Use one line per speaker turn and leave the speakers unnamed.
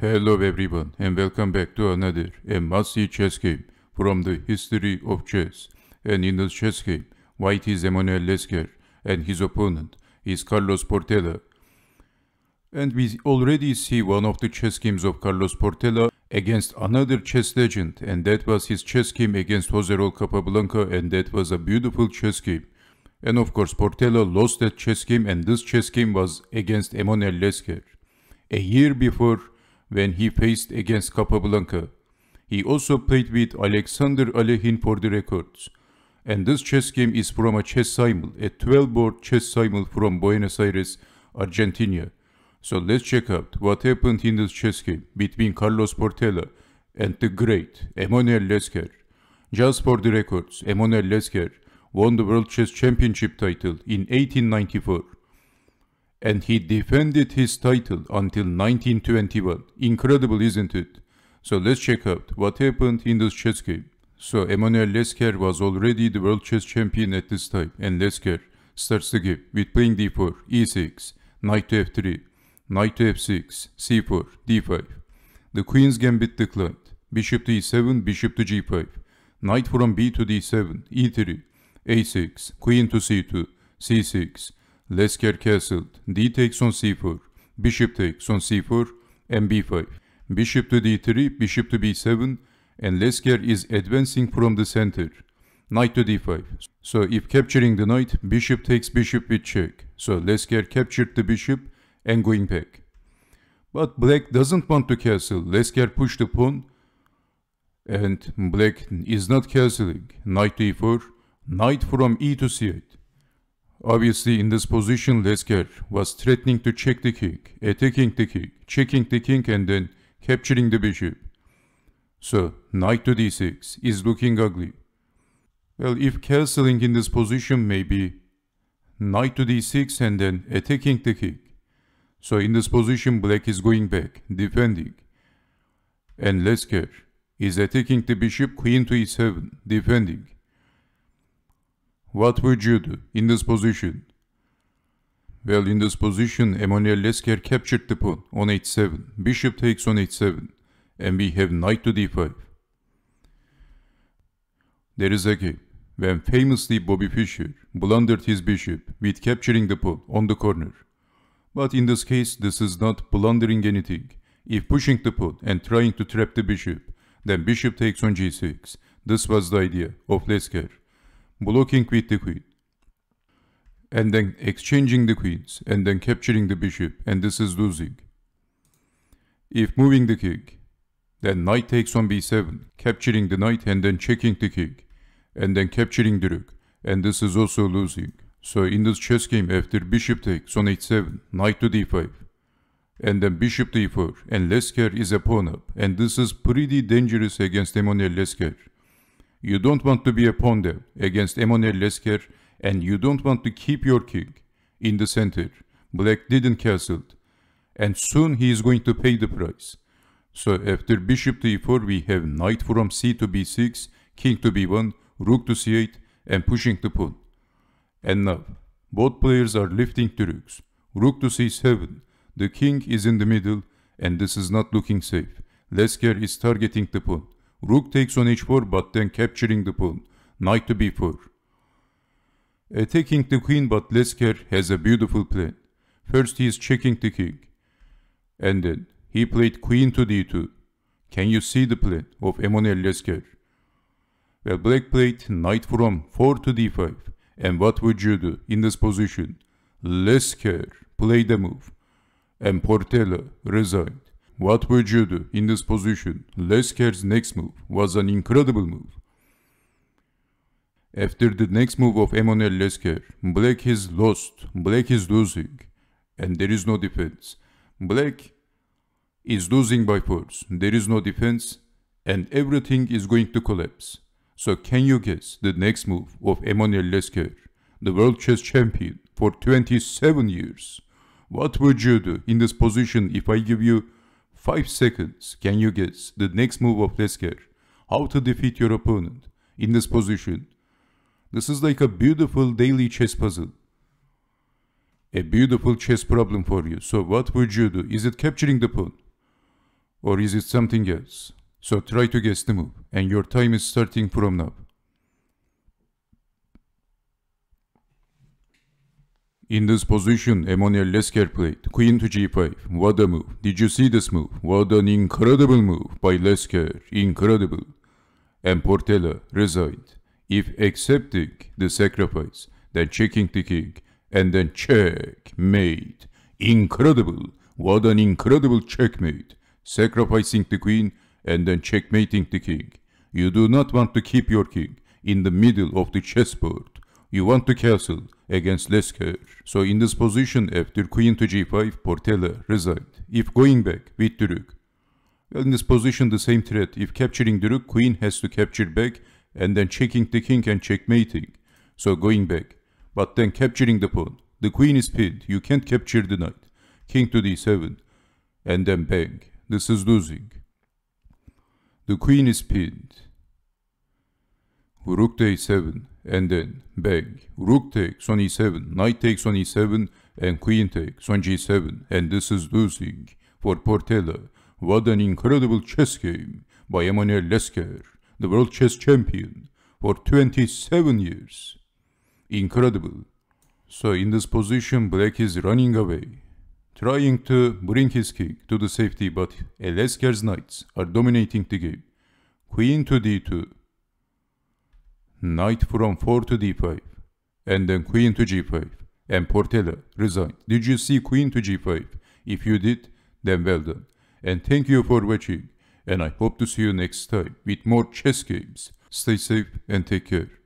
Hello everyone and welcome back to another a MSC chess game from the history of chess. And in this chess game, white is Emmanuel Lesker and his opponent is Carlos Portela. And we already see one of the chess games of Carlos Portela against another chess legend and that was his chess game against Jose Capablanca and that was a beautiful chess game. And of course, Portello lost that chess game, and this chess game was against Emanuel Lesker. A year before, when he faced against Capablanca, he also played with Alexander Alehin for the records. And this chess game is from a chess simul, a 12-board chess simul from Buenos Aires, Argentina. So let's check out what happened in this chess game between Carlos Portela and the great Emanuel Lesker. Just for the records, Emanuel Lesker won the World Chess Championship title in 1894 and he defended his title until 1921. Incredible, isn't it? So let's check out what happened in this chess game. So Emmanuel Lesker was already the world chess champion at this time and Lesker starts the game with playing d4, e6, knight to f3, knight to f6, c4, d5. The queen's gambit declined, bishop to e7, bishop to g5, knight from b to d7, e3, a6, queen to c2, c6, Lesker castled, d takes on c4, bishop takes on c4, and b5. Bishop to d3, bishop to b7, and Lesker is advancing from the center. Knight to d5. So if capturing the knight, bishop takes bishop with check. So Lesker captured the bishop and going back. But black doesn't want to castle. Lesker pushed the pawn and black is not castling. Knight to e4 Knight from e to c8. Obviously in this position Lesker was threatening to check the uh, king, attacking the king, checking the king and then capturing the bishop. So knight to d6 is looking ugly. Well if castling in this position may be knight to d6 and then attacking uh, the king. So in this position black is going back, defending. And Lesker is attacking the bishop queen to e7, defending. What would you do in this position? Well, in this position, Emmanuel Lesker captured the pawn on h7. Bishop takes on h7. And we have knight to d5. There is a game when famously Bobby Fischer blundered his bishop with capturing the pawn on the corner. But in this case, this is not blundering anything. If pushing the pawn and trying to trap the bishop, then bishop takes on g6. This was the idea of Lesker blocking with the queen and then exchanging the queens and then capturing the bishop and this is losing. If moving the king, then knight takes on b7, capturing the knight and then checking the king and then capturing the rook and this is also losing. So in this chess game after bishop takes on h7, knight to d5 and then bishop d4 and Lesker is a pawn up and this is pretty dangerous against Emmanuel Lesker. You don't want to be a pawn there against Emmanuel Lesker and you don't want to keep your king in the center. Black didn't castle and soon he is going to pay the price. So after bishop to e4 we have knight from c to b6, king to b1, rook to c8 and pushing the pawn. And now both players are lifting the rooks. Rook to c7, the king is in the middle and this is not looking safe. Lesker is targeting the pawn. Rook takes on h4 but then capturing the pawn. Knight to b4. Attacking the queen but Lesker has a beautiful plan. First he is checking the king. And then he played queen to d2. Can you see the plan of Emmanuel Lesker? Well, black played knight from 4 to d5. And what would you do in this position? Lesker played the move. And Portela resigned. What would you do in this position? Lesker's next move was an incredible move. After the next move of Emmanuel Lesker, Black is lost, Black is losing, and there is no defense. Black is losing by force, there is no defense, and everything is going to collapse. So can you guess the next move of Emmanuel Lesker, the world chess champion for 27 years? What would you do in this position if I give you 5 seconds can you guess the next move of Lesker, how to defeat your opponent in this position. This is like a beautiful daily chess puzzle. A beautiful chess problem for you. So what would you do? Is it capturing the pawn? Or is it something else? So try to guess the move and your time is starting from now. In this position, Emmanuel Lesker played queen to g5. What a move. Did you see this move? What an incredible move by Lesker. Incredible. And Portela resigned. If accepting the sacrifice, then checking the king, and then checkmate. Incredible. What an incredible checkmate. Sacrificing the queen and then checkmating the king. You do not want to keep your king in the middle of the chessboard you want to castle against Lesker. So in this position after queen to g5, Portela resigned. If going back with Duruk. Well, in this position the same threat. If capturing Duruk, queen has to capture back and then checking the king and checkmating. So going back. But then capturing the pawn. The queen is pinned. You can't capture the knight. King to d7. And then bang. This is losing. The queen is pinned. Rook to a7 and then bang, rook takes on e7, knight takes on e7, and queen takes on g7, and this is losing for Portela. What an incredible chess game by Emanuel Lesker, the world chess champion, for 27 years. Incredible. So in this position, black is running away, trying to bring his king to the safety, but Lesker's knights are dominating the game. Queen to d2, knight from 4 to d5, and then queen to g5, and Portela resigned. Did you see queen to g5? If you did, then well done. And thank you for watching, and I hope to see you next time with more chess games. Stay safe and take care.